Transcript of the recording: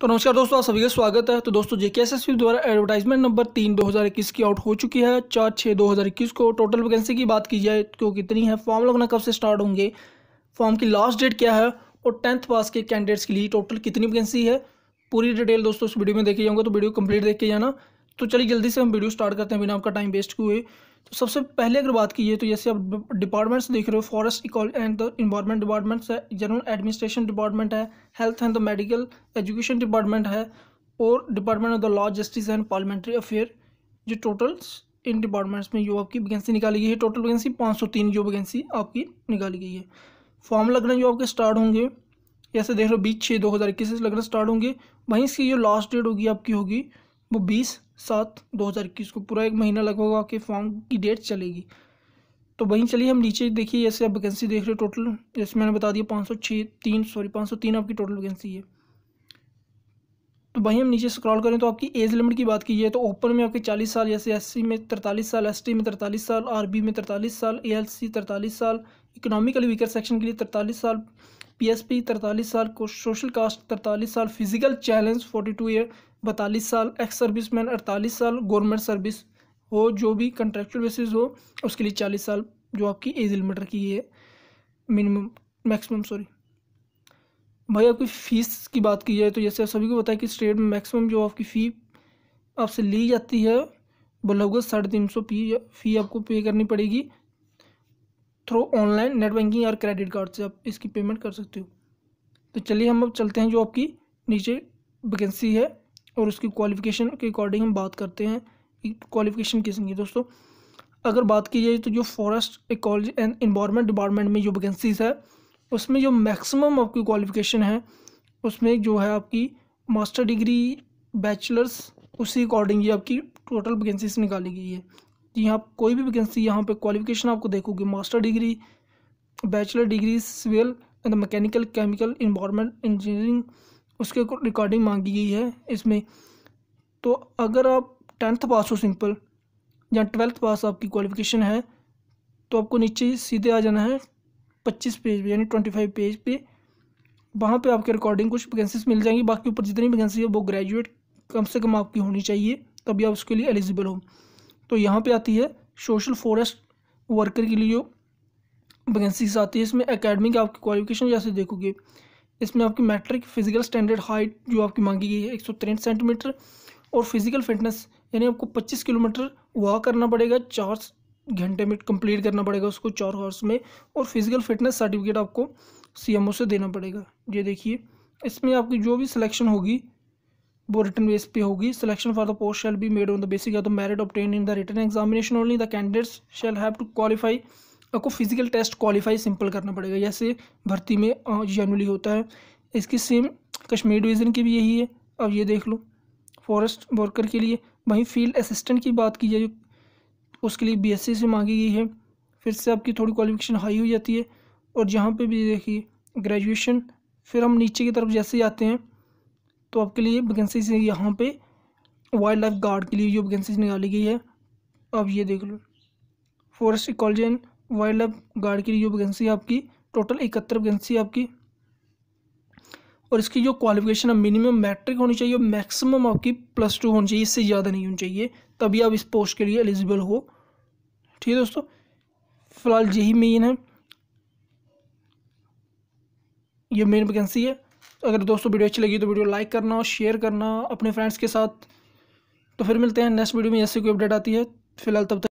तो नमस्कार दोस्तों आप सभी का स्वागत है तो दोस्तों जेके एस द्वारा एडवर्टाइजमेंट नंबर तीन 2021 की आउट हो चुकी है चार छः 2021 को टोटल वैकेंसी की बात की जाए तो कितनी है फॉर्म लगना कब से स्टार्ट होंगे फॉर्म की लास्ट डेट क्या है और टेंथ पास के कैंडिडेट्स के लिए टोटल कितनी वैकेंसी है पूरी डिटेल दोस्तों इस वीडियो में देखे जाऊँगा तो वीडियो कम्प्लीट देख के जाना तो चलिए जल्दी से हम वीडियो स्टार्ट करते हैं बिना आपका टाइम वेस्ट हुए तो सबसे पहले अगर बात की जाए तो जैसे आप डिपार्टमेंट्स देख रहे हो forest and the environment departments है जनरल एडमिनिस्ट्रेशन डिपार्टमेंट है health and the medical education department है और department of the law justice and parliamentary affair जो टोटल्स इन डिपार्टमेंट्स में जो आपकी वैकेंसी निकाली गई है टोटल वैकेंसी पाँच सौ तीन जो वैकेंसी आपकी निकाली गई है फॉर्म लगना जो आपके स्टार्ट होंगे जैसे देख रहे हो बीस छः दो हज़ार इक्कीस से लगना स्टार्ट होंगे वहीं इसकी जो लास्ट डेट होगी आपकी होगी वो बीस सात दो हज़ार इक्कीस को पूरा एक महीना लगभग होगा कि फॉर्म की डेट चलेगी तो वहीं चलिए हम नीचे देखिए जैसे आप वैकेंसी देख रहे हो टोटल जैसे मैंने बता दिया पाँच सौ छः तीन सॉरी पाँच सौ तीन आपकी टोटल वैकेंसी है तो वहीं हम नीचे स्क्रॉल करें तो आपकी एज लिमिट की बात की जाए तो ओपन में आपके चालीस साल जैसे एस में तरतालीस साल एस में तरतालीस साल आर में तरतालीस साल ए एल साल इकोनॉमिकली वीकर सेक्शन के लिए तरतालीस साल पीएसपी 43 साल को सोशल कास्ट 43 साल फिजिकल चैलेंज 42 ईयर बतालीस साल एक्स सर्विस मैन अड़तालीस साल गवर्नमेंट सर्विस हो जो भी कंट्रेक्चुअल बेसिस हो उसके लिए चालीस साल जो आपकी एज लिमिट रखी है मिनिमम मैक्सिमम सॉरी भाई आपकी फ़ीस की बात की जाए तो जैसे आप सभी को पता है कि स्टेट में मैक्सिमम जो आपकी फ़ी आपसे ली जाती है वो लगभग साढ़े तीन सौ फी आपको पे करनी पड़ेगी थ्रू ऑनलाइन नेट बैंकिंग और क्रेडिट कार्ड से आप इसकी पेमेंट कर सकते हो तो चलिए हम अब चलते हैं जो आपकी नीचे वैकेंसी है और उसकी क्वालिफिकेशन के अकॉर्डिंग हम बात करते हैं क्वालिफिकेशन किस की दोस्तों अगर बात की जाए तो जो forest ecology and environment department में जो वैकेंसीज़ है उसमें जो मैक्सिमम आपकी क्वालिफिकेशन है उसमें जो है आपकी मास्टर डिग्री बैचलर्स उसी अकॉर्डिंग ये आपकी टोटल वैकेंसीज निकाली गई है यहाँ कोई भी वैकेंसी यहाँ पे क्वालिफिकेशन आपको देखोगे master degree bachelor degree civil and mechanical chemical environment engineering उसके रिकॉर्डिंग मांगी गई है इसमें तो अगर आप टेंथ पास हो सिंपल या ट्वेल्थ पास आपकी क्वालिफिकेशन है तो आपको नीचे सीधे आ जाना है पच्चीस पेज पे यानी ट्वेंटी फाइव पेज पे वहाँ पे आपके रिकॉर्डिंग कुछ वैकेंसीज मिल जाएंगी बाकी ऊपर जितनी वैकेंसी है वो ग्रेजुएट कम से कम आपकी होनी चाहिए तभी आप उसके लिए एलिजिबल हो तो यहाँ पे आती है सोशल फॉरेस्ट वर्कर के लिए वैकेंसीज आती है इसमें अकेडमिक आपकी क्वालिफिकेशन जैसे देखोगे इसमें आपकी मैट्रिक फिजिकल स्टैंडर्ड हाइट जो आपकी मांगी गई है एक सेंटीमीटर और फिजिकल फिटनेस यानी आपको पच्चीस किलोमीटर वॉक करना पड़ेगा चार घंटे में कंप्लीट करना पड़ेगा उसको चार हॉर्स में और फिजिकल फिटनेस सर्टिफिकेट आपको सीएमओ से देना पड़ेगा ये देखिए इसमें आपकी जो भी सिलेक्शन होगी वो रिटर्न बेस पे होगी selection for the post shall be made on the basis of the merit obtained in the written examination only the candidates shall have to qualify आपको फिजिकल टेस्ट क्वालिफाई सिंपल करना पड़ेगा जैसे भर्ती में uh, generally होता है इसकी same Kashmir division की भी यही है अब ये देख लो फॉरेस्ट वर्कर के लिए वहीं फील्ड असिस्टेंट की बात की जाए उसके लिए बीएससी से मांगी गई है फिर से आपकी थोड़ी क्वालिफिकेशन हाई हो जाती है और जहाँ पे भी देखिए ग्रेजुएशन फिर हम नीचे की तरफ जैसे ही आते हैं तो आपके लिए वैकेंसी यहाँ पे वाइल्ड लाइफ गार्ड के लिए जो वैकेंसी निकाली गई है आप ये देख लो forest ecology and wildlife guard के लिए जो वैकेंसी है आपकी टोटल इकहत्तर वैकेंसी है आपकी और इसकी जो क्वालिफिकेशन है मिनिमम मैट्रिक होनी चाहिए और मैक्सिमम आपकी प्लस टू होनी चाहिए इससे ज़्यादा नहीं होनी चाहिए तभी आप इस पोस्ट के लिए एलिजिबल हो ठीक है दोस्तों फ़िलहाल यही मेन है ये मेन वैकेंसी है अगर दोस्तों वीडियो अच्छी लगी तो वीडियो लाइक करना और शेयर करना अपने फ्रेंड्स के साथ तो फिर मिलते हैं नेक्स्ट वीडियो में ऐसी कोई अपडेट आती है फिलहाल तब तक